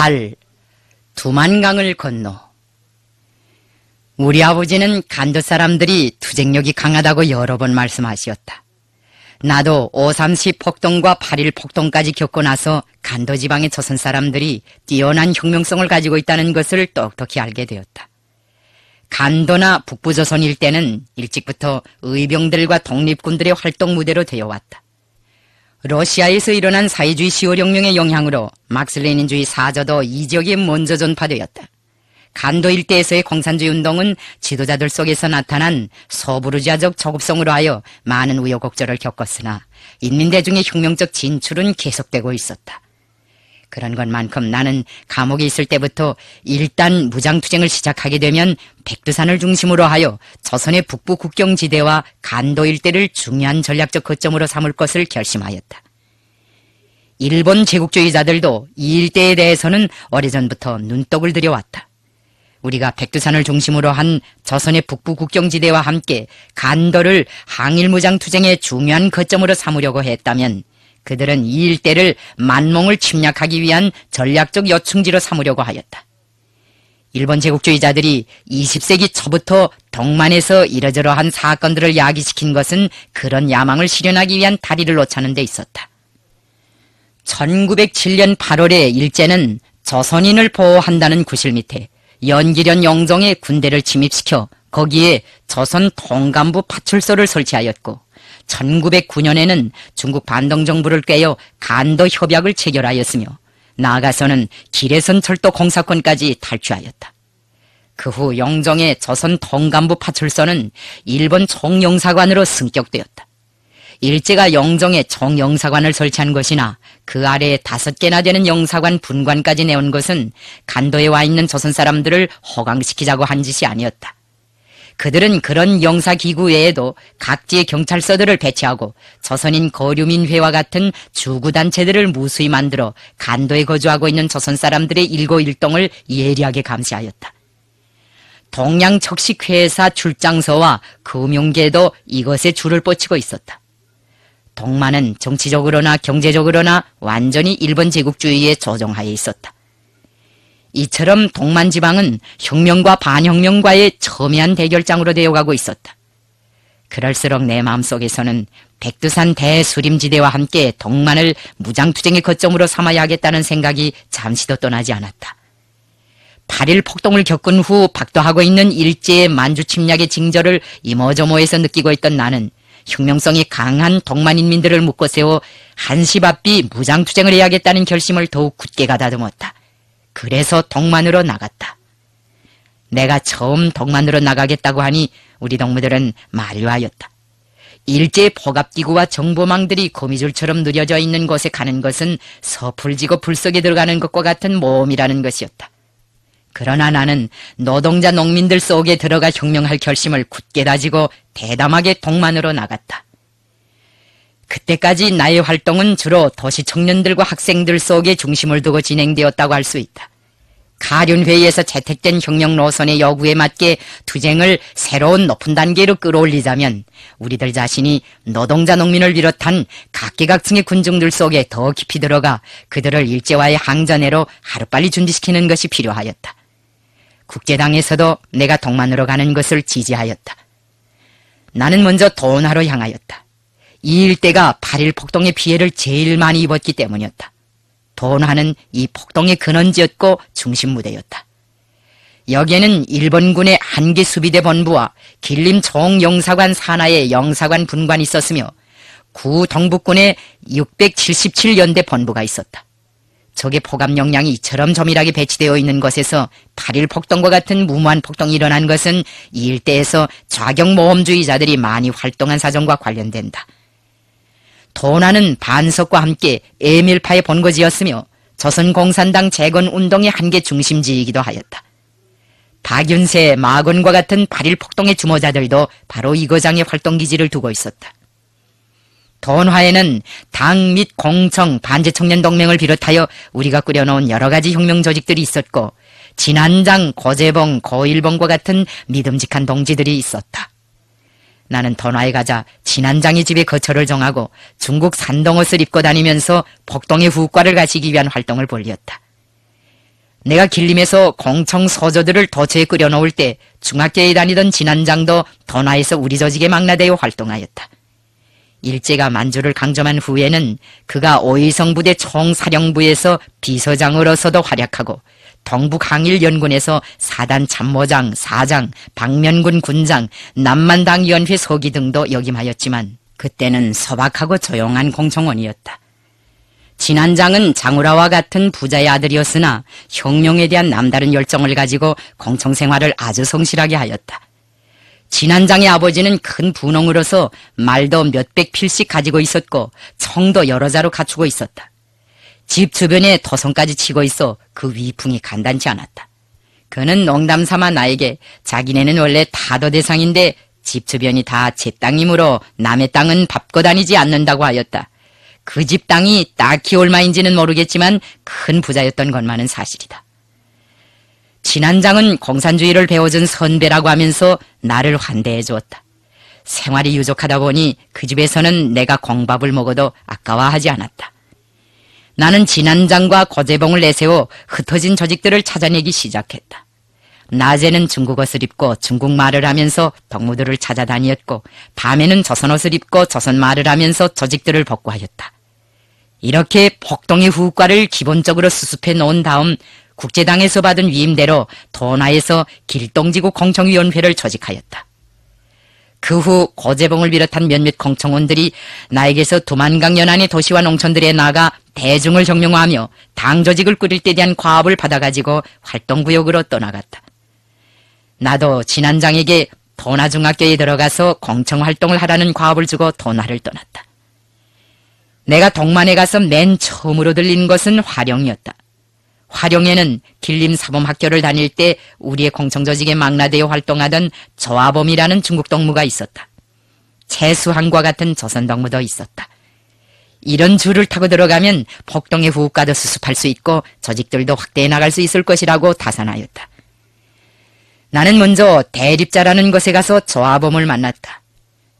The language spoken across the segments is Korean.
8. 두만강을 건너 우리 아버지는 간도 사람들이 투쟁력이 강하다고 여러 번 말씀하시었다. 나도 530 폭동과 8일 폭동까지 겪고 나서 간도 지방의 조선 사람들이 뛰어난 혁명성을 가지고 있다는 것을 똑똑히 알게 되었다. 간도나 북부조선 일대는 일찍부터 의병들과 독립군들의 활동 무대로 되어왔다. 러시아에서 일어난 사회주의 시0월혁명의 영향으로 막스레닌주의 사저도 이 지역에 먼저 전파되었다. 간도 일대에서의 공산주의 운동은 지도자들 속에서 나타난 서부르자적 저급성으로 하여 많은 우여곡절을 겪었으나 인민대중의 혁명적 진출은 계속되고 있었다. 그런 것만큼 나는 감옥에 있을 때부터 일단 무장투쟁을 시작하게 되면 백두산을 중심으로 하여 조선의 북부 국경지대와 간도 일대를 중요한 전략적 거점으로 삼을 것을 결심하였다. 일본 제국주의자들도 이 일대에 대해서는 오래전부터 눈독을 들여왔다. 우리가 백두산을 중심으로 한 조선의 북부 국경지대와 함께 간도를 항일무장투쟁의 중요한 거점으로 삼으려고 했다면 그들은 이 일대를 만몽을 침략하기 위한 전략적 여충지로 삼으려고 하였다. 일본 제국주의자들이 20세기 초부터 덕만에서 이러저러한 사건들을 야기시킨 것은 그런 야망을 실현하기 위한 다리를 놓자는 데 있었다. 1907년 8월에 일제는 조선인을 보호한다는 구실 밑에 연기련 영종의 군대를 침입시켜 거기에 조선 통감부 파출소를 설치하였고 1909년에는 중국 반동 정부를 꿰어 간도 협약을 체결하였으며 나아가서는 기레선 철도 공사권까지 탈취하였다. 그 후 영종의 조선 통감부 파출소는 일본 총영사관으로 승격되었다. 일제가 영종의 총영사관을 설치한 것이나 그 아래에 다섯 개나 되는 영사관 분관까지 내온 것은 간도에 와 있는 조선 사람들을 허강시키자고 한 짓이 아니었다. 그들은 그런 영사기구 외에도 각지의 경찰서들을 배치하고 조선인 거류민회와 같은 주구단체들을 무수히 만들어 간도에 거주하고 있는 조선 사람들의 일고일동을 예리하게 감시하였다. 동양척식회사 출장서와 금융계도 이것에 줄을 뻗치고 있었다. 동만은 정치적으로나 경제적으로나 완전히 일본 제국주의의 조정하에 있었다. 이처럼 동만지방은 혁명과 반혁명과의 첨예한 대결장으로 되어가고 있었다. 그럴수록 내 마음속에서는 백두산 대수림지대와 함께 동만을 무장투쟁의 거점으로 삼아야 하겠다는 생각이 잠시도 떠나지 않았다. 8일 폭동을 겪은 후 박도하고 있는 일제의 만주 침략의 징조를 이모저모에서 느끼고 있던 나는 혁명성이 강한 동만인민들을 묶어세워 한시바삐 무장투쟁을 해야겠다는 결심을 더욱 굳게 가다듬었다. 그래서 덕만으로 나갔다. 내가 처음 덕만으로 나가겠다고 하니 우리 동무들은 만류하였다. 일제 포갑기구와 정보망들이 거미줄처럼 누려져 있는 곳에 가는 것은 서풀지고 불속에 들어가는 것과 같은 모험이라는 것이었다. 그러나 나는 노동자 농민들 속에 들어가 혁명할 결심을 굳게 다지고 대담하게 동만으로 나갔다. 그때까지 나의 활동은 주로 도시 청년들과 학생들 속에 중심을 두고 진행되었다고 할 수 있다. 가륜회의에서 채택된 혁명 노선의 요구에 맞게 투쟁을 새로운 높은 단계로 끌어올리자면 우리들 자신이 노동자 농민을 비롯한 각계각층의 군중들 속에 더 깊이 들어가 그들을 일제와의 항전해로 하루빨리 준비시키는 것이 필요하였다. 국제당에서도 내가 동만으로 가는 것을 지지하였다. 나는 먼저 도원하러 향하였다. 이 일대가 8일 폭동의 피해를 제일 많이 입었기 때문이었다. 돈하는 이 폭동의 근원지였고 중심무대였다. 여기에는 일본군의 한기 수비대 본부와 길림 총영사관 산하의 영사관 분관이 있었으며 구 동북군의 677연대 본부가 있었다. 적의 포감 역량이 이처럼 점일하게 배치되어 있는 것에서 8일 폭동과 같은 무모한 폭동이 일어난 것은 이 일대에서 좌경모험주의자들이 많이 활동한 사정과 관련된다. 도나는 반석과 함께 에밀파의 본거지였으며 조선공산당 재건운동의 한계 중심지이기도 하였다. 박윤세, 마건과 같은 발일 폭동의 주모자들도 바로 이 거장의 활동기지를 두고 있었다. 돈화에는 당 및 공청, 반제청년동맹을 비롯하여 우리가 꾸려놓은 여러 가지 혁명 조직들이 있었고 진안장, 고재봉, 고일봉과 같은 믿음직한 동지들이 있었다. 나는 더나에 가자 진한장이 집에 거처를 정하고 중국 산동옷을 입고 다니면서 복동의 후과를 가시기 위한 활동을 벌였다. 내가 길림에서 공청 서저들을 도처에 끌여놓을 때 중학교에 다니던 진한장도 더나에서 우리 조직에 망라되어 활동하였다. 일제가 만주를 강점한 후에는 그가 오이성 부대 총사령부에서 비서장으로서도 활약하고 동북항일연군에서 사단 참모장, 사장, 박면군 군장, 남만당 위원회 서기 등도 역임하였지만 그때는 소박하고 조용한 공청원이었다. 진한장은 장우라와 같은 부자의 아들이었으나 혁명에 대한 남다른 열정을 가지고 공청 생활을 아주 성실하게 하였다. 진한장의 아버지는 큰 분홍으로서 말도 몇백 필씩 가지고 있었고 청도 여러 자로 갖추고 있었다. 집 주변에 토성까지 치고 있어 그 위풍이 간단치 않았다. 그는 농담삼아 나에게 자기네는 원래 타도 대상인데 집 주변이 다 제 땅이므로 남의 땅은 밟고 다니지 않는다고 하였다. 그 집 땅이 딱히 얼마인지는 모르겠지만 큰 부자였던 것만은 사실이다. 지난 장은 공산주의를 배워준 선배라고 하면서 나를 환대해 주었다. 생활이 유족하다 보니 그 집에서는 내가 공밥을 먹어도 아까워하지 않았다. 나는 진안장과 거제봉을 내세워 흩어진 조직들을 찾아내기 시작했다. 낮에는 중국옷을 입고 중국말을 하면서 덕무들을찾아다녔고 밤에는 조선옷을 입고 조선말을 하면서 조직들을 복구하였다. 이렇게 폭동의 후과를 기본적으로 수습해 놓은 다음 국제당에서 받은 위임대로 도나에서 길동지구 공청위원회를 조직하였다. 그후 고재봉을 비롯한 몇몇 공청원들이 나에게서 두만강 연안의 도시와 농촌들에 나가 대중을 정용화하며 당 조직을 꾸릴 때 대한 과업을 받아가지고 활동구역으로 떠나갔다. 나도 진안장에게 도나중학교에 들어가서 공청활동을 하라는 과업을 주고 도나를 떠났다. 내가 동만에 가서 맨 처음으로 들린 것은 화령이었다. 화룡에는 길림사범학교를 다닐 때 우리의 공청조직에 망라되어 활동하던 조아범이라는 중국 동무가 있었다. 채수항과 같은 조선 동무도 있었다. 이런 줄을 타고 들어가면 폭동의 후까도 수습할 수 있고 조직들도 확대해 나갈 수 있을 것이라고 다산하였다. 나는 먼저 대립자라는 곳에 가서 조아범을 만났다.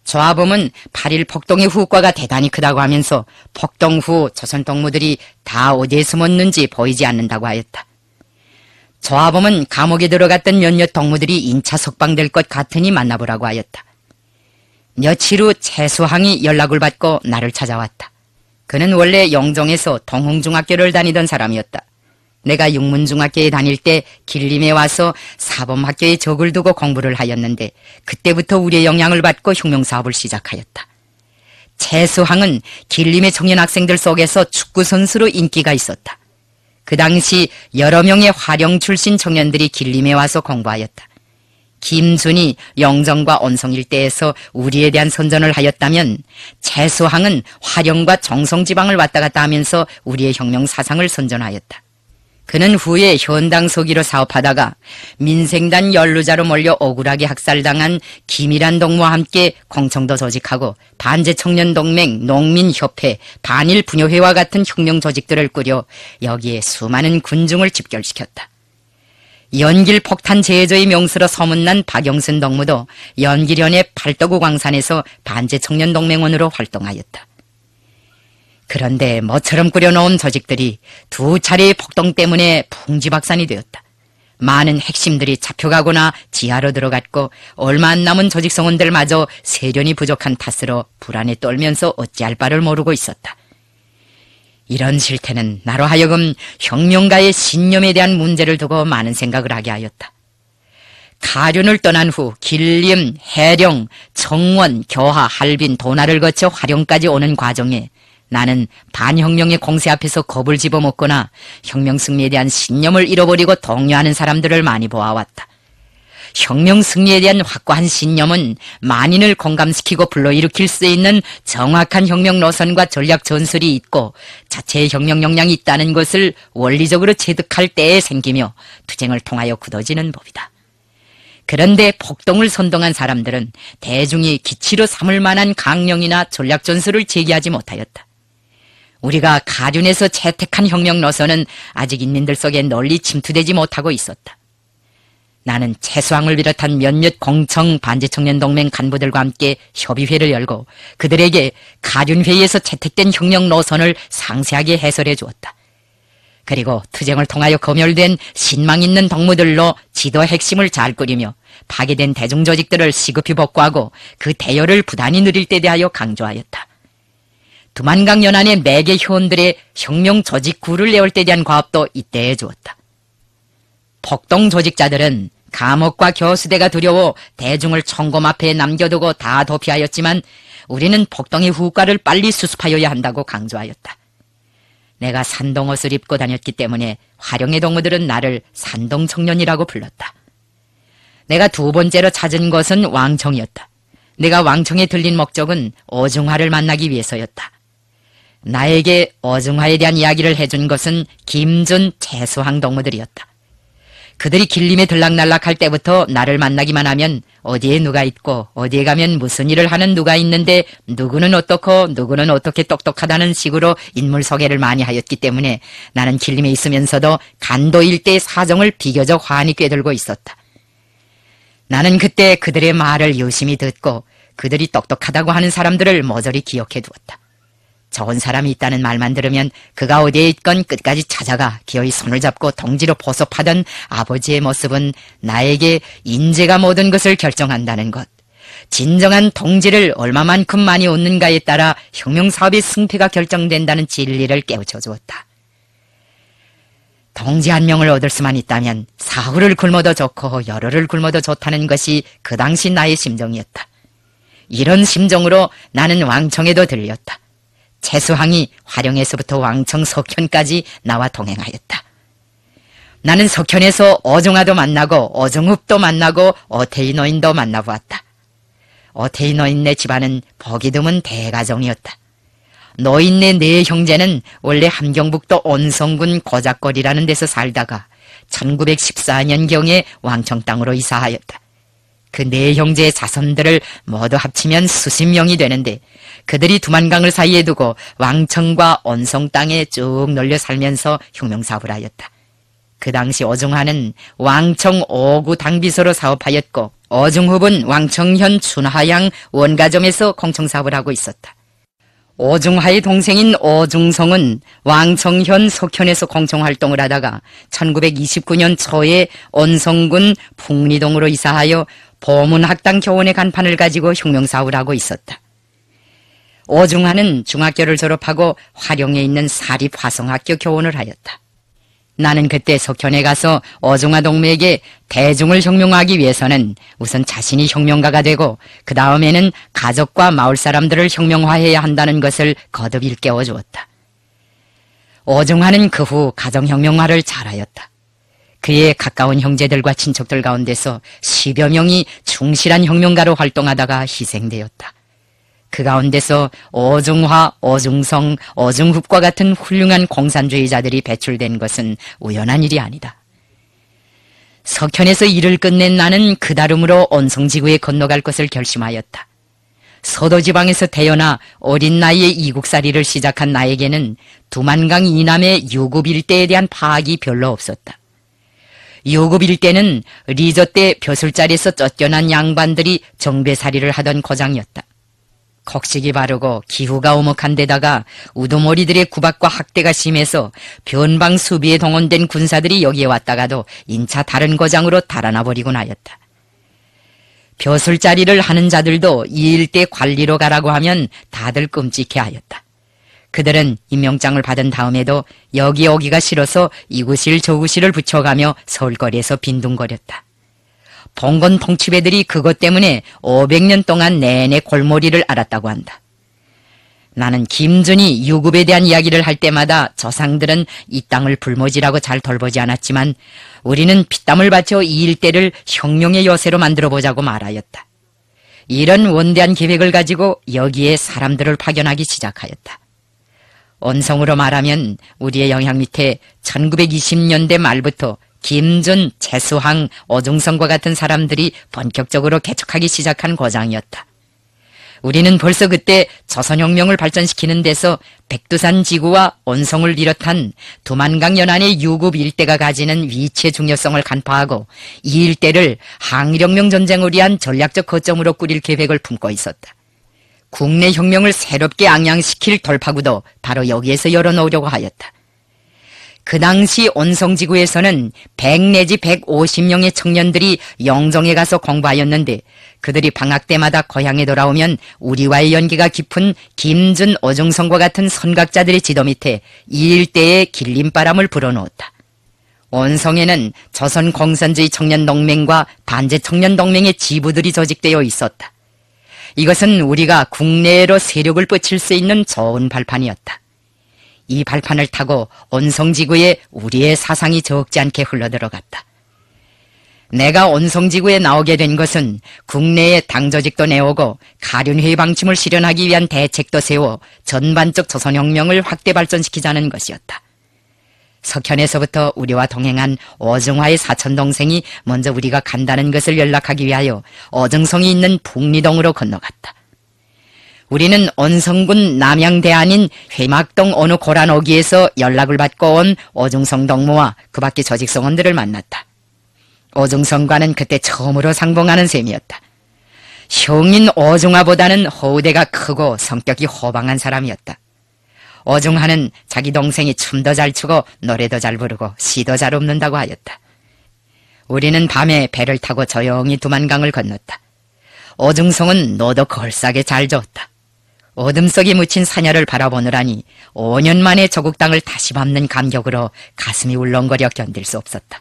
조합범은 8일 폭동의 후과가 대단히 크다고 하면서 폭동 후 조선 동무들이 다 어디에 숨었는지 보이지 않는다고 하였다. 조합범은 감옥에 들어갔던 몇몇 동무들이 인차 석방될 것 같으니 만나보라고 하였다. 며칠 후 최수항이 연락을 받고 나를 찾아왔다. 그는 원래 영종에서 동흥중학교를 다니던 사람이었다. 내가 육문중학교에 다닐 때 길림에 와서 사범학교에 적을 두고 공부를 하였는데 그때부터 우리의 영향을 받고 혁명사업을 시작하였다. 최수항은 길림의 청년 학생들 속에서 축구선수로 인기가 있었다. 그 당시 여러 명의 화령 출신 청년들이 길림에 와서 공부하였다. 김준이 영정과 언성 일대에서 우리에 대한 선전을 하였다면 최수항은 화령과 정성지방을 왔다 갔다 하면서 우리의 혁명 사상을 선전하였다. 그는 후에 현당 서기로 사업하다가 민생단 연루자로 몰려 억울하게 학살당한 김일한 동무와 함께 공청도 조직하고 반제청년동맹, 농민협회, 반일분여회와 같은 혁명 조직들을 꾸려 여기에 수많은 군중을 집결시켰다. 연길 폭탄 제조의 명수로 소문난 박영순 동무도 연길현의 팔도구 광산에서 반제청년동맹원으로 활동하였다. 그런데 멋처럼 꾸려놓은 조직들이 두 차례의 폭동 때문에 풍지박산이 되었다. 많은 핵심들이 잡혀가거나 지하로 들어갔고 얼마 안 남은 조직 성원들마저 세련이 부족한 탓으로 불안에 떨면서 어찌할 바를 모르고 있었다. 이런 실태는 나로 하여금 혁명가의 신념에 대한 문제를 두고 많은 생각을 하게 하였다. 가륜을 떠난 후 길림, 해령, 정원, 교하, 할빈, 도나를 거쳐 활용까지 오는 과정에 나는 반혁명의 공세 앞에서 겁을 집어먹거나 혁명 승리에 대한 신념을 잃어버리고 동요하는 사람들을 많이 보아왔다. 혁명 승리에 대한 확고한 신념은 만인을 공감시키고 불러일으킬 수 있는 정확한 혁명 노선과 전략 전술이 있고 자체의 혁명 역량이 있다는 것을 원리적으로 체득할 때에 생기며 투쟁을 통하여 굳어지는 법이다. 그런데 폭동을 선동한 사람들은 대중이 기치로 삼을 만한 강령이나 전략 전술을 제기하지 못하였다. 우리가 가륜에서 채택한 혁명 노선은 아직 인민들 속에 널리 침투되지 못하고 있었다. 나는 최수왕을 비롯한 몇몇 공청 반지청년동맹 간부들과 함께 협의회를 열고 그들에게 가륜회의에서 채택된 혁명 노선을 상세하게 해설해 주었다. 그리고 투쟁을 통하여 검열된 신망 있는 덕무들로 지도 핵심을 잘 꾸리며 파괴된 대중조직들을 시급히 복구하고 그 대열을 부단히 누릴 때 대하여 강조하였다. 두만강 연안의 매개 효원들의 혁명 조직 구를 내올 때에 대한 과업도 이때에 주었다. 폭동 조직자들은 감옥과 교수대가 두려워 대중을 청검 앞에 남겨두고 다 도피하였지만 우리는 폭동의 후과를 빨리 수습하여야 한다고 강조하였다. 내가 산동옷을 입고 다녔기 때문에 화룡의 동무들은 나를 산동 청년이라고 불렀다. 내가 두 번째로 찾은 것은 왕청이었다. 내가 왕청에 들린 목적은 오중화를 만나기 위해서였다. 나에게 어중화에 대한 이야기를 해준 것은 김준 최수항 동무들이었다. 그들이 길림에 들락날락할 때부터 나를 만나기만 하면 어디에 누가 있고 어디에 가면 무슨 일을 하는 누가 있는데 누구는 어떻고 누구는 어떻게 똑똑하다는 식으로 인물 소개를 많이 하였기 때문에 나는 길림에 있으면서도 간도 일대의 사정을 비교적 환히 꿰들고 있었다. 나는 그때 그들의 말을 유심히 듣고 그들이 똑똑하다고 하는 사람들을 모조리 기억해 두었다. 좋은 사람이 있다는 말만 들으면 그가 어디에 있건 끝까지 찾아가 기어이 손을 잡고 동지로 포섭하던 아버지의 모습은 나에게 인재가 모든 것을 결정한다는 것. 진정한 동지를 얼마만큼 많이 얻는가에 따라 혁명사업의 승패가 결정된다는 진리를 깨우쳐 주었다. 동지 한 명을 얻을 수만 있다면 사후를 굶어도 좋고 열흘을 굶어도 좋다는 것이 그 당시 나의 심정이었다. 이런 심정으로 나는 왕청에도 들렸다. 채수항이 화룡에서부터 왕청 석현까지 나와 동행하였다. 나는 석현에서 어종아도 만나고 어종읍도 만나고 어테이너인도 만나보았다. 어테이너인네 집안은 보기 드문 대가정이었다. 너인네 네 형제는 원래 함경북도 온성군 거작거리라는 데서 살다가 1914년경에 왕청 땅으로 이사하였다. 그네 형제의 자손들을 모두 합치면 수십 명이 되는데 그들이 두만강을 사이에 두고 왕청과 언성 땅에 쭉 널려 살면서 혁명사업을 하였다. 그 당시 어중하는 왕청 오구 당비서로 사업하였고 어중흡은 왕청현 춘하양 원가점에서 공청사업을 하고 있었다. 오중하의 동생인 오중성은 왕청현 석현에서 공청활동을 하다가 1929년 초에 언성군 풍리동으로 이사하여 보문학당 교원의 간판을 가지고 혁명사업을 하고 있었다. 오중환은 중학교를 졸업하고 화룡에 있는 사립화성학교 교원을 하였다. 나는 그때 석현에 가서 오중하 동무에게 대중을 혁명하기 위해서는 우선 자신이 혁명가가 되고 그 다음에는 가족과 마을 사람들을 혁명화해야 한다는 것을 거듭 일깨워 주었다. 오중하는그 후 가정혁명화를 잘하였다. 그의 가까운 형제들과 친척들 가운데서 1 0여 명이 충실한 혁명가로 활동하다가 희생되었다. 그 가운데서 어중화, 어중성, 어중흡과 같은 훌륭한 공산주의자들이 배출된 것은 우연한 일이 아니다. 석현에서 일을 끝낸 나는 그다름으로 언성지구에 건너갈 것을 결심하였다. 서도지방에서 태어나 어린 나이에 이국살이를 시작한 나에게는 두만강 이남의 유급 일대에 대한 파악이 별로 없었다. 요급 일때는 리저 때 벼슬자리에서 쫓겨난 양반들이 정배살이를 하던 거장이었다. 걱식이 바르고 기후가 오목한 데다가 우두머리들의 구박과 학대가 심해서 변방 수비에 동원된 군사들이 여기에 왔다가도 인차 다른 거장으로 달아나버리곤 하였다. 벼슬자리를 하는 자들도 이 일대 관리로 가라고 하면 다들 끔찍해 하였다. 그들은 임명장을 받은 다음에도 여기 오기가 싫어서 이구실 저구실을 붙여가며 서울거리에서 빈둥거렸다. 봉건 통치배들이 그것 때문에 500년 동안 내내 골머리를 앓았다고 한다. 나는 김준이 유급에 대한 이야기를 할 때마다 조상들은이 땅을 불모지라고 잘돌보지 않았지만 우리는 피땀을 바쳐 이 일대를 혁명의 여세로 만들어 보자고 말하였다. 이런 원대한 계획을 가지고 여기에 사람들을 파견하기 시작하였다. 언성으로 말하면 우리의 영향 밑에 1920년대 말부터 김준, 최수항 어중성과 같은 사람들이 본격적으로 개척하기 시작한 거장이었다. 우리는 벌써 그때 조선혁명을 발전시키는 데서 백두산 지구와 온성을 비롯한 두만강 연안의 유급 일대가 가지는 위치의 중요성을 간파하고 이 일대를 항일혁명 전쟁을 위한 전략적 거점으로 꾸릴 계획을 품고 있었다. 국내 혁명을 새롭게 앙양시킬 돌파구도 바로 여기에서 열어놓으려고 하였다. 그 당시 온성지구에서는 100 내지 150명의 청년들이 영정에 가서 공부하였는데 그들이 방학 때마다 고향에 돌아오면 우리와의 연계가 깊은 김준, 오중성과 같은 선각자들의 지도 밑에 일대의 길림바람을 불어넣었다. 온성에는 조선 공산주의 청년동맹과 반제 청년동맹의 지부들이 조직되어 있었다. 이것은 우리가 국내로 세력을 뻗칠 수 있는 좋은 발판이었다. 이 발판을 타고 온성지구에 우리의 사상이 적지 않게 흘러들어갔다. 내가 온성지구에 나오게 된 것은 국내에 당조직도 내오고 가륜회의 방침을 실현하기 위한 대책도 세워 전반적 조선혁명을 확대 발전시키자는 것이었다. 석현에서부터 우리와 동행한 어정화의 사촌동생이 먼저 우리가 간다는 것을 연락하기 위하여 어정성이 있는 북리동으로 건너갔다. 우리는 언성군 남양대안인 회막동 어느 고란오기에서 연락을 받고 온 어중성 동무와 그 밖의 조직성원들을 만났다. 어중성과는 그때 처음으로 상봉하는 셈이었다. 형인 어중화보다는 허우대가 크고 성격이 허방한 사람이었다. 어중하는 자기 동생이 춤도 잘 추고 노래도 잘 부르고 시도 잘 읊는다고 하였다. 우리는 밤에 배를 타고 조용히 두만강을 건넜다. 어중성은 너도 걸싸게 잘 줬다. 어둠 속에 묻힌 사녀를 바라보느라니 5년 만에 조국 땅을 다시 밟는 감격으로 가슴이 울렁거려 견딜 수 없었다.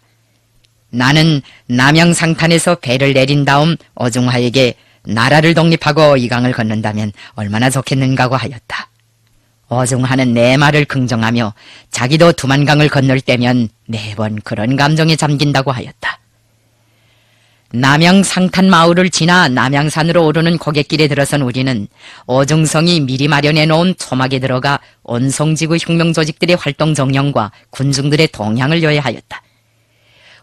나는 남양상탄에서 배를 내린 다음 어중화에게 나라를 독립하고 이 강을 건는다면 얼마나 좋겠는가고 하였다. 어중하는 내 말을 긍정하며 자기도 두만강을 건널 때면 매번 그런 감정에 잠긴다고 하였다. 남양 상탄 마을을 지나 남양산으로 오르는 고갯길에 들어선 우리는 어중성이 미리 마련해 놓은 초막에 들어가 온성지구 혁명 조직들의 활동 정령과 군중들의 동향을 여해하였다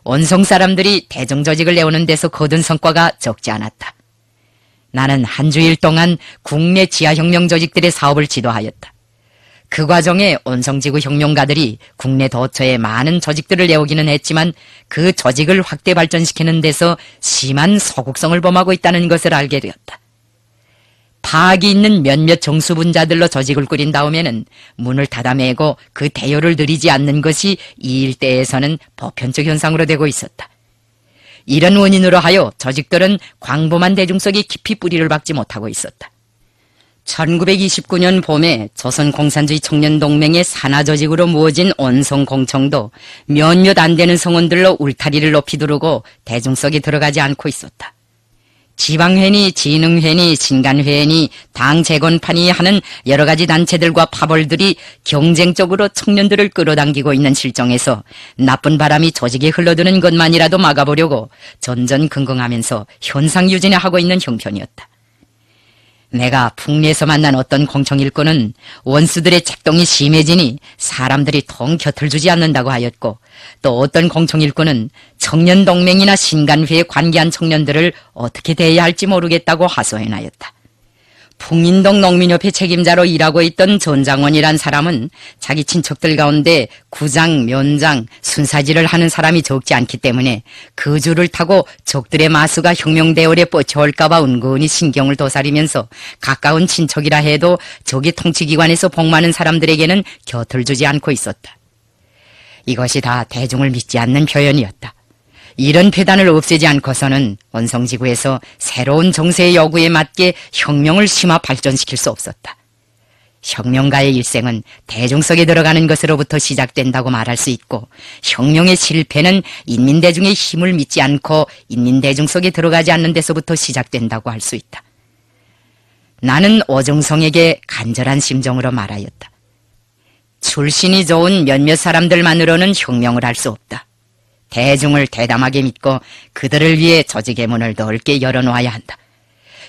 온성 사람들이 대중 조직을 내오는 데서 거둔 성과가 적지 않았다. 나는 한 주일 동안 국내 지하 혁명 조직들의 사업을 지도하였다. 그 과정에 온성지구 혁명가들이 국내 도처에 많은 조직들을 내오기는 했지만 그조직을 확대 발전시키는 데서 심한 서국성을 범하고 있다는 것을 알게 되었다. 파악이 있는 몇몇 정수분자들로 조직을 꾸린 다음에는 문을 닫아매고 그 대열을 들리지 않는 것이 이 일대에서는 보편적 현상으로 되고 있었다. 이런 원인으로 하여 조직들은 광범한 대중 속에 깊이 뿌리를 박지 못하고 있었다. 1929년 봄에 조선공산주의 청년동맹의 산하조직으로 모아진 온성공청도 몇몇 안 되는 성원들로 울타리를 높이 두르고 대중석이 들어가지 않고 있었다. 지방회니 진흥회니 신간회니 당재건판이 하는 여러가지 단체들과 파벌들이 경쟁적으로 청년들을 끌어당기고 있는 실정에서 나쁜 바람이 조직에 흘러드는 것만이라도 막아보려고 전전긍긍하면서 현상 유진에 하고 있는 형편이었다. 내가 북리에서 만난 어떤 공청 일꾼은 원수들의 책동이 심해지니 사람들이 통 곁을 주지 않는다고 하였고 또 어떤 공청 일꾼은 청년동맹이나 신간회에 관계한 청년들을 어떻게 대해야 할지 모르겠다고 하소연하였다. 풍인동 농민협회 책임자로 일하고 있던 전장원이란 사람은 자기 친척들 가운데 구장, 면장, 순사질을 하는 사람이 적지 않기 때문에 그 줄을 타고 적들의 마수가 혁명대열에 뻗쳐올까봐 은근히 신경을 도사리면서 가까운 친척이라 해도 적의 통치기관에서 복많은 사람들에게는 곁을 주지 않고 있었다. 이것이 다 대중을 믿지 않는 표현이었다. 이런 폐단을 없애지 않고서는 원성지구에서 새로운 정세의 여구에 맞게 혁명을 심화 발전시킬 수 없었다. 혁명가의 일생은 대중 속에 들어가는 것으로부터 시작된다고 말할 수 있고 혁명의 실패는 인민대중의 힘을 믿지 않고 인민대중 속에 들어가지 않는 데서부터 시작된다고 할 수 있다. 나는 오정성에게 간절한 심정으로 말하였다. 출신이 좋은 몇몇 사람들만으로는 혁명을 할 수 없다. 대중을 대담하게 믿고 그들을 위해 저지 계문을 넓게 열어놓아야 한다.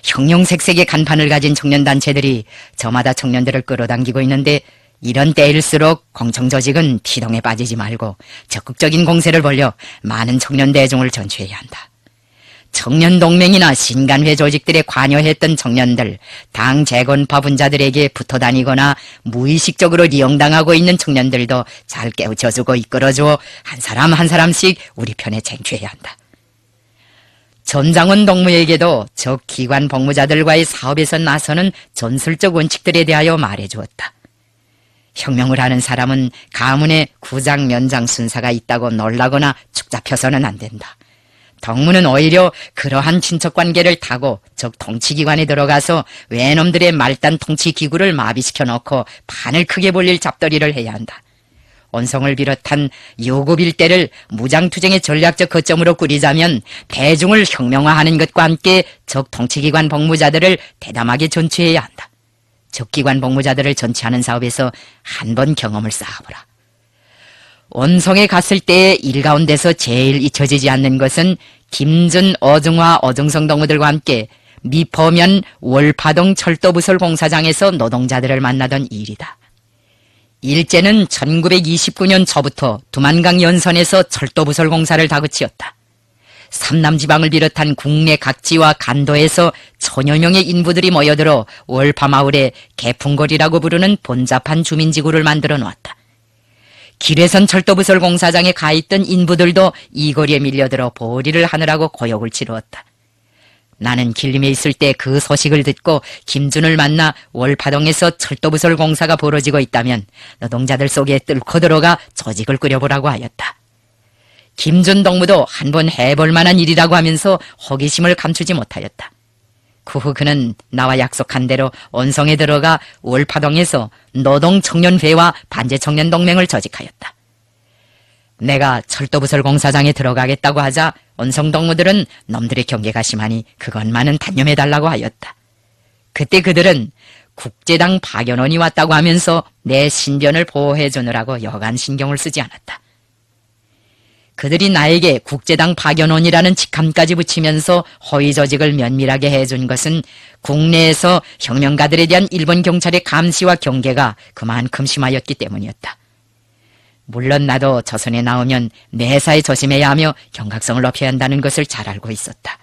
형형색색의 간판을 가진 청년단체들이 저마다 청년들을 끌어당기고 있는데 이런 때일수록 공청조직은 피동에 빠지지 말고 적극적인 공세를 벌려 많은 청년 대중을 전투해야 한다. 청년동맹이나 신간회 조직들에 관여했던 청년들, 당 재건파 분자들에게 붙어 다니거나 무의식적으로 이용당하고 있는 청년들도 잘 깨우쳐주고 이끌어줘 한 사람 한 사람씩 우리 편에 쟁취해야 한다. 전장원 동무에게도 적 기관 복무자들과의 사업에서 나서는 전술적 원칙들에 대하여 말해주었다. 혁명을 하는 사람은 가문에 구장 면장 순사가 있다고 놀라거나 축잡혀서는 안 된다. 덕무는 오히려 그러한 친척관계를 타고 적 통치기관에 들어가서 외놈들의 말단 통치기구를 마비시켜 놓고 판을 크게 벌릴 잡더리를 해야 한다. 원성을 비롯한 요급 일대를 무장투쟁의 전략적 거점으로 꾸리자면 대중을 혁명화하는 것과 함께 적 통치기관 복무자들을 대담하게 전취해야 한다. 적기관 복무자들을 전취하는 사업에서 한 번 경험을 쌓아보라. 원성에 갔을 때의 일가운데서 제일 잊혀지지 않는 것은 김준 어중화 어중성 동무들과 함께 미포면 월파동 철도부설 공사장에서 노동자들을 만나던 일이다. 일제는 1929년 초부터 두만강 연선에서 철도부설 공사를 다그치었다. 삼남지방을 비롯한 국내 각지와 간도에서 천여 명의 인부들이 모여들어 월파마을에 개풍거리라고 부르는 본잡한 주민지구를 만들어 놓았다. 길에선 철도부설 공사장에 가 있던 인부들도 이 거리에 밀려들어 보리를 하느라고 고역을 치루었다. 나는 길림에 있을 때 그 소식을 듣고 김준을 만나 월파동에서 철도부설 공사가 벌어지고 있다면 노동자들 속에 뚫고 들어가 조직을 꾸려보라고 하였다. 김준 동무도 한 번 해볼 만한 일이라고 하면서 호기심을 감추지 못하였다. 그후 그는 나와 약속한 대로 원성에 들어가 월파동에서 노동 청년회와 반제 청년 동맹을 조직하였다. 내가 철도부설 공사장에 들어가겠다고 하자 원성 동무들은 놈들의 경계가 심하니 그것만은 단념해달라고 하였다. 그때 그들은 국제당 박연원이 왔다고 하면서 내 신변을 보호해 주느라고 여간 신경을 쓰지 않았다. 그들이 나에게 국제당 파견원이라는 직함까지 붙이면서 허위 조직을 면밀하게 해준 것은 국내에서 혁명가들에 대한 일본 경찰의 감시와 경계가 그만큼 심하였기 때문이었다. 물론 나도 조선에 나오면 매사에 조심해야 하며 경각성을 높여야 한다는 것을 잘 알고 있었다.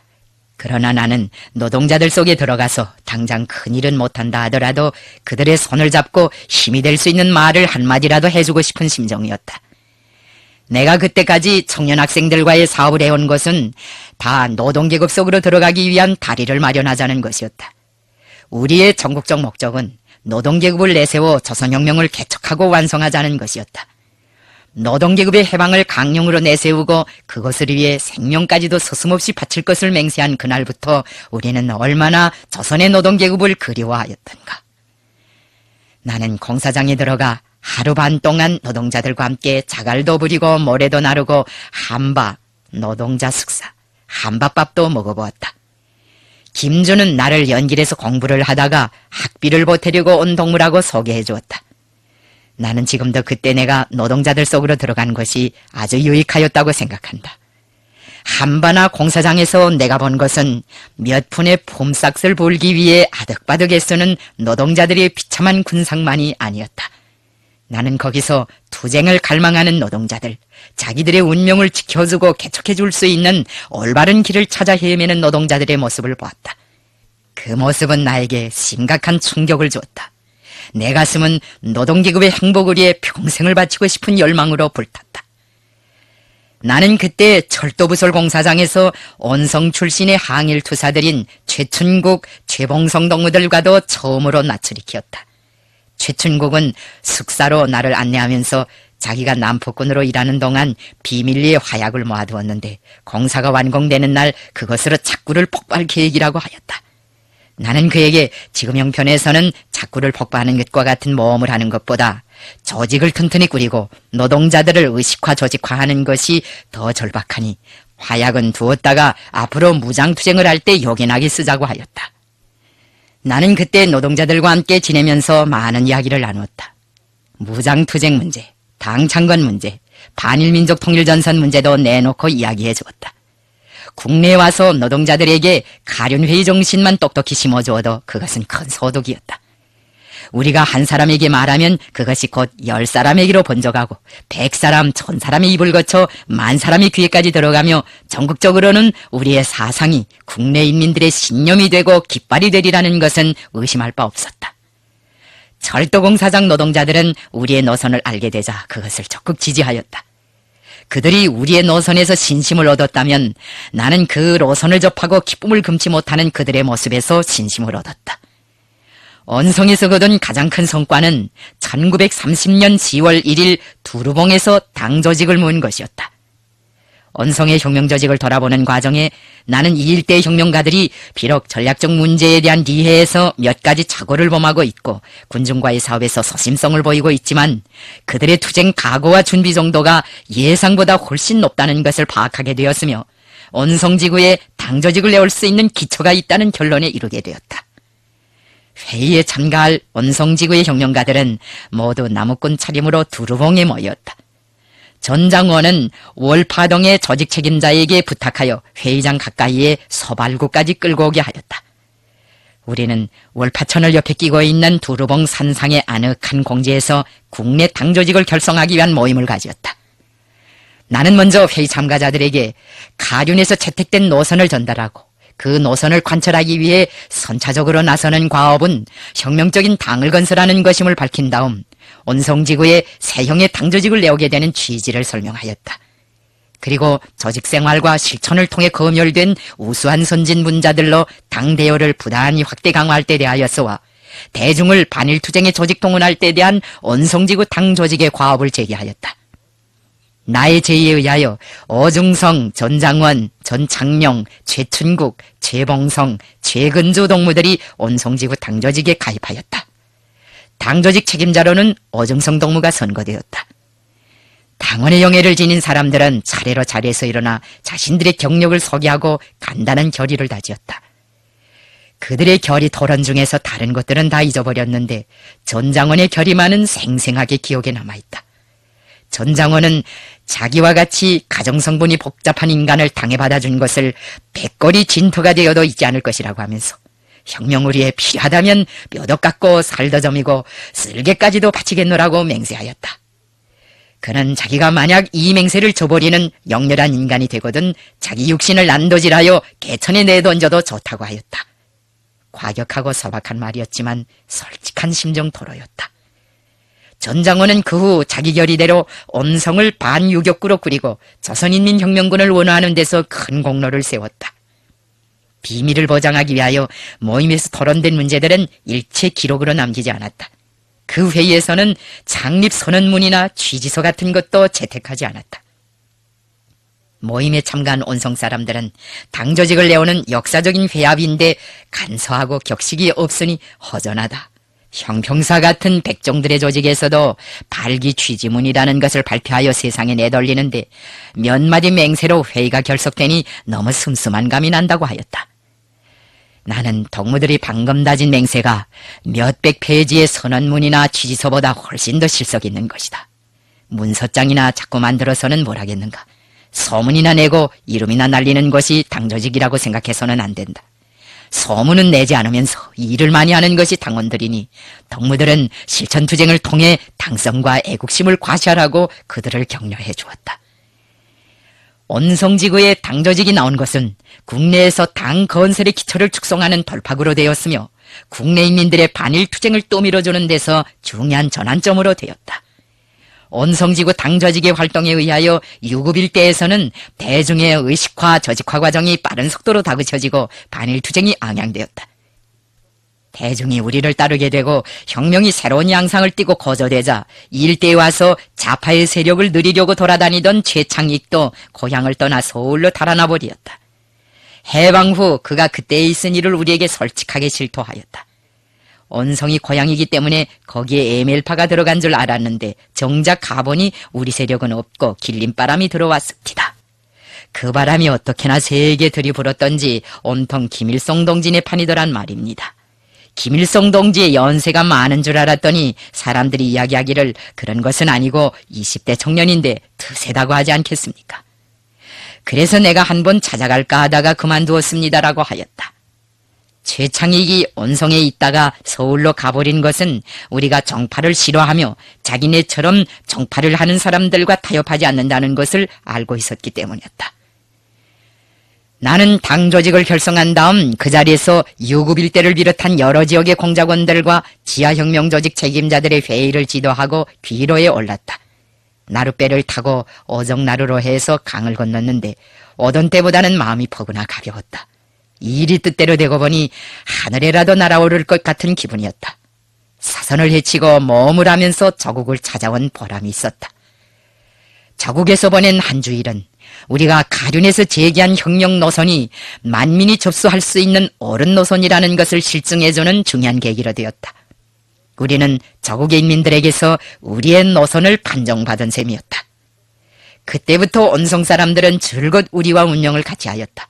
그러나 나는 노동자들 속에 들어가서 당장 큰일은 못한다 하더라도 그들의 손을 잡고 힘이 될 수 있는 말을 한마디라도 해주고 싶은 심정이었다. 내가 그때까지 청년 학생들과의 사업을 해온 것은 다 노동계급 속으로 들어가기 위한 다리를 마련하자는 것이었다. 우리의 전국적 목적은 노동계급을 내세워 조선혁명을 개척하고 완성하자는 것이었다. 노동계급의 해방을 강령으로 내세우고 그것을 위해 생명까지도 서슴없이 바칠 것을 맹세한 그날부터 우리는 얼마나 조선의 노동계급을 그리워하였던가. 나는 공사장에 들어가 하루 반 동안 노동자들과 함께 자갈도 부리고 모래도 나르고 한바 노동자 숙사 한밥밥도 먹어보았다. 김준은 나를 연길에서 공부를 하다가 학비를 보태려고 온 동무라고 소개해 주었다. 나는 지금도 그때 내가 노동자들 속으로 들어간 것이 아주 유익하였다고 생각한다. 한바나 공사장에서 내가 본 것은 몇 푼의 폼싹을 볼기 위해 아득바득 애쓰는 노동자들의 비참한 군상만이 아니었다. 나는 거기서 투쟁을 갈망하는 노동자들, 자기들의 운명을 지켜주고 개척해 줄 수 있는 올바른 길을 찾아 헤매는 노동자들의 모습을 보았다. 그 모습은 나에게 심각한 충격을 줬다내 가슴은 노동계급의 행복을 위해 평생을 바치고 싶은 열망으로 불탔다. 나는 그때 철도부설 공사장에서 온성 출신의 항일 투사들인 최춘국, 최봉성 동무들과도 처음으로 낯을 익혔다. 최춘국은 숙사로 나를 안내하면서 자기가 남포군으로 일하는 동안 비밀리에 화약을 모아두었는데 공사가 완공되는 날 그것으로 자꾸를 폭발 계획이라고 하였다. 나는 그에게 지금 형편에서는 자꾸를 폭파하는 것과 같은 모험을 하는 것보다 조직을 튼튼히 꾸리고 노동자들을 의식화 조직화하는 것이 더 절박하니 화약은 두었다가 앞으로 무장투쟁을 할때 요긴하게 쓰자고 하였다. 나는 그때 노동자들과 함께 지내면서 많은 이야기를 나누었다. 무장투쟁 문제, 당창건 문제, 반일민족 통일전선 문제도 내놓고 이야기해 주었다. 국내에 와서 노동자들에게 가련회의 정신만 똑똑히 심어주어도 그것은 큰 소득이었다. 우리가 한 사람에게 말하면 그것이 곧 열 사람에게로 번져가고 백 사람, 천 사람의 입을 거쳐 만 사람의 귀에까지 들어가며 전국적으로는 우리의 사상이 국내 인민들의 신념이 되고 깃발이 되리라는 것은 의심할 바 없었다. 철도공사장 노동자들은 우리의 노선을 알게 되자 그것을 적극 지지하였다. 그들이 우리의 노선에서 신심을 얻었다면 나는 그 노선을 접하고 기쁨을 금치 못하는 그들의 모습에서 신심을 얻었다. 언성에서 거둔 가장 큰 성과는 1930년 10월 1일 두루봉에서 당조직을 모은 것이었다. 언성의 혁명조직을 돌아보는 과정에 나는 이일대 혁명가들이 비록 전략적 문제에 대한 이해에서 몇 가지 착오를 범하고 있고 군중과의 사업에서 서심성을 보이고 있지만 그들의 투쟁 각오와 준비 정도가 예상보다 훨씬 높다는 것을 파악하게 되었으며 언성지구에 당조직을 내올 수 있는 기초가 있다는 결론에 이르게 되었다. 회의에 참가할 원성지구의 혁명가들은 모두 나무꾼 차림으로 두루봉에 모였다. 전장원은 월파동의 조직 책임자에게 부탁하여 회의장 가까이에 소발구까지 끌고 오게 하였다. 우리는 월파천을 옆에 끼고 있는 두루봉 산상의 아늑한 공지에서 국내 당조직을 결성하기 위한 모임을 가지었다. 나는 먼저 회의 참가자들에게 가륜에서 채택된 노선을 전달하고 그 노선을 관철하기 위해 선차적으로 나서는 과업은 혁명적인 당을 건설하는 것임을 밝힌 다음 온성지구에 세형의 당조직을 내오게 되는 취지를 설명하였다. 그리고 조직 생활과 실천을 통해 검열된 우수한 선진 분자들로 당 대열을 부단히 확대 강화할 때 대하여서와 대중을 반일투쟁의 조직 동원할 때 대한 온성지구 당 조직의 과업을 제기하였다. 나의 제의에 의하여 어중성, 전장원, 전창룡, 최춘국, 최봉성, 최근조 동무들이 온성지구 당조직에 가입하였다. 당조직 책임자로는 어중성 동무가 선거되었다. 당원의 영예를 지닌 사람들은 차례로 자리에서 일어나 자신들의 경력을 소개하고 간단한 결의를 다지었다. 그들의 결의 토론 중에서 다른 것들은 다 잊어버렸는데 전장원의 결의만은 생생하게 기억에 남아있다. 전장원은 자기와 같이 가정성분이 복잡한 인간을 당해받아 준 것을 백거리 진토가 되어도 잊지 않을 것이라고 하면서 혁명우리에 필요하다면 뼈도 깎고 살도 점이고 쓸개까지도 바치겠노라고 맹세하였다. 그는 자기가 만약 이 맹세를 저버리는 영렬한 인간이 되거든 자기 육신을 난도질하여 개천에 내던져도 좋다고 하였다. 과격하고 서박한 말이었지만 솔직한 심정 토로였다. 전장원은 그 후 자기 결의대로 엄성을 반유격구로 꾸리고 조선인민혁명군을 원화하는 데서 큰 공로를 세웠다. 비밀을 보장하기 위하여 모임에서 토론된 문제들은 일체 기록으로 남기지 않았다. 그 회의에서는 창립선언문이나 취지서 같은 것도 채택하지 않았다. 모임에 참가한 온성 사람들은 당조직을 내오는 역사적인 회합인데 간소하고 격식이 없으니 허전하다. 형평사 같은 백종들의 조직에서도 발기 취지문이라는 것을 발표하여 세상에 내돌리는데 몇 마디 맹세로 회의가 결석되니 너무 슴슴한 감이 난다고 하였다. 나는 동무들이 방금 다진 맹세가 몇백 페이지의 선언문이나 취지서보다 훨씬 더 실속 있는 것이다. 문서장이나 자꾸 만들어서는 뭘 하겠는가. 소문이나 내고 이름이나 날리는 것이 당조직이라고 생각해서는 안 된다. 소문은 내지 않으면서 일을 많이 하는 것이 당원들이니 덕무들은 실천투쟁을 통해 당성과 애국심을 과시하라고 그들을 격려해 주었다. 온성지구의 당조직이 나온 것은 국내에서 당 건설의 기초를 축성하는 돌파구로 되었으며 국내 인민들의 반일투쟁을 또 밀어주는 데서 중요한 전환점으로 되었다. 온성지구 당좌직의 활동에 의하여 유급 일대에서는 대중의 의식화, 조직화 과정이 빠른 속도로 다그쳐지고 반일투쟁이 앙양되었다. 대중이 우리를 따르게 되고 혁명이 새로운 양상을 띠고 거저되자 일대에 와서 자파의 세력을 늘리려고 돌아다니던 최창익도 고향을 떠나 서울로 달아나 버리었다. 해방 후 그가 그때에 있은 일을 우리에게 솔직하게 질토하였다. 언성이 고향이기 때문에 거기에 에멜파가 들어간 줄 알았는데 정작 가보니 우리 세력은 없고 길림바람이 들어왔습니다. 그 바람이 어떻게나 세게 들이불었던지 온통 김일성 동진의 판이더란 말입니다. 김일성 동지의 연세가 많은 줄 알았더니 사람들이 이야기하기를 그런 것은 아니고 20대 청년인데 드세다고 하지 않겠습니까? 그래서 내가 한 번 찾아갈까 하다가 그만두었습니다라고 하였다. 최창익이 원성에 있다가 서울로 가버린 것은 우리가 정파를 싫어하며 자기네처럼 정파를 하는 사람들과 타협하지 않는다는 것을 알고 있었기 때문이었다. 나는 당 조직을 결성한 다음 그 자리에서 유급 일대를 비롯한 여러 지역의 공작원들과 지하혁명 조직 책임자들의 회의를 지도하고 귀로에 올랐다. 나룻배를 타고 어정나루로 해서 강을 건넜는데 어던 때보다는 마음이 퍼구나 가벼웠다. 일이 뜻대로 되고 보니 하늘에라도 날아오를 것 같은 기분이었다. 사선을 헤치고 몸을 하면서 저국을 찾아온 보람이 있었다. 저국에서 보낸 한 주일은 우리가 가륜에서 제기한 혁명 노선이 만민이 접수할 수 있는 어른 노선이라는 것을 실증해주는 중요한 계기로 되었다. 우리는 저국의 인민들에게서 우리의 노선을 판정받은 셈이었다. 그때부터 온성 사람들은 즐곧 우리와 운명을 같이 하였다.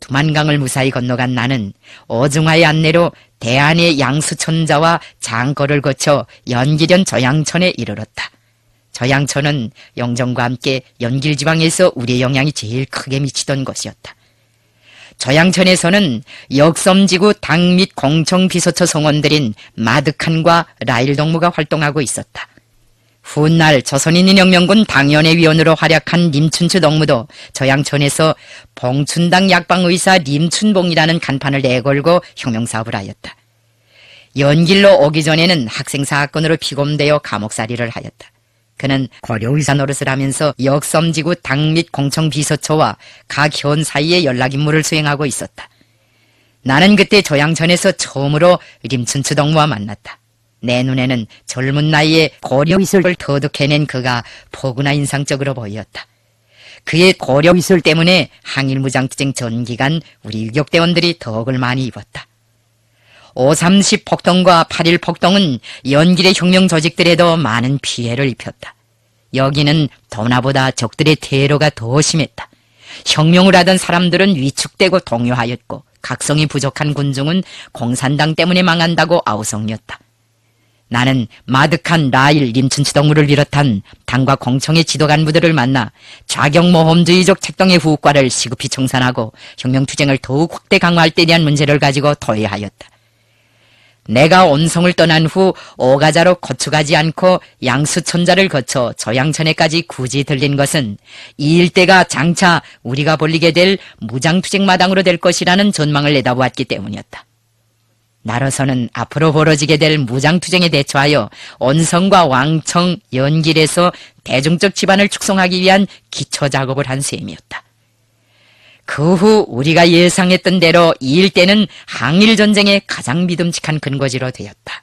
두만강을 무사히 건너간 나는 어중화의 안내로 대안의 양수천자와 장거를 거쳐 연기련 저양천에 이르렀다. 저양천은 영정과 함께 연길지방에서 우리의 영향이 제일 크게 미치던 것이었다. 저양천에서는 역섬지구 당 및 공청비서처 성원들인 마득한과 라일동무가 활동하고 있었다. 훗날 조선인 인혁명군 당연의 위원으로 활약한 림춘추 덕무도 저양천에서 봉춘당 약방의사 림춘봉이라는 간판을 내걸고 혁명사업을 하였다. 연길로 오기 전에는 학생사건으로 피검되어 감옥살이를 하였다. 그는 고려의사 노릇을 하면서 역섬지구 당 및 공청비서처와 각 현 사이의 연락 임무를 수행하고 있었다. 나는 그때 저양천에서 처음으로 림춘추 덕무와 만났다. 내 눈에는 젊은 나이에 고려 기술을 터득해낸 그가 포근나 인상적으로 보였다. 그의 고려 기술 때문에 항일무장투쟁 전기간 우리 일격대원들이 덕을 많이 입었다. 5.30 폭동과 8.1 폭동은 연길의 혁명 조직들에도 많은 피해를 입혔다. 여기는 도나보다 적들의 대로가더 심했다. 혁명을 하던 사람들은 위축되고 동요하였고 각성이 부족한 군중은 공산당 때문에 망한다고 아우성이었다. 나는 마득한 라일 임춘치동물을 비롯한 당과 공청의 지도 간부들을 만나 좌경모험주의적 책동의 후과를 시급히 청산하고 혁명투쟁을 더욱 확대 강화할 때에 대한 문제를 가지고 토의하였다. 내가 온성을 떠난 후 오가자로 거쳐가지 않고 양수천자를 거쳐 저양천에까지 굳이 들린 것은 이 일대가 장차 우리가 벌리게 될 무장투쟁마당으로 될 것이라는 전망을 내다보았기 때문이었다. 나로서는 앞으로 벌어지게 될 무장투쟁에 대처하여 온성과 왕청, 연길에서 대중적 집안을 축성하기 위한 기초작업을 한 셈이었다. 그 후 우리가 예상했던 대로 이 일대는 항일전쟁의 가장 믿음직한 근거지로 되었다.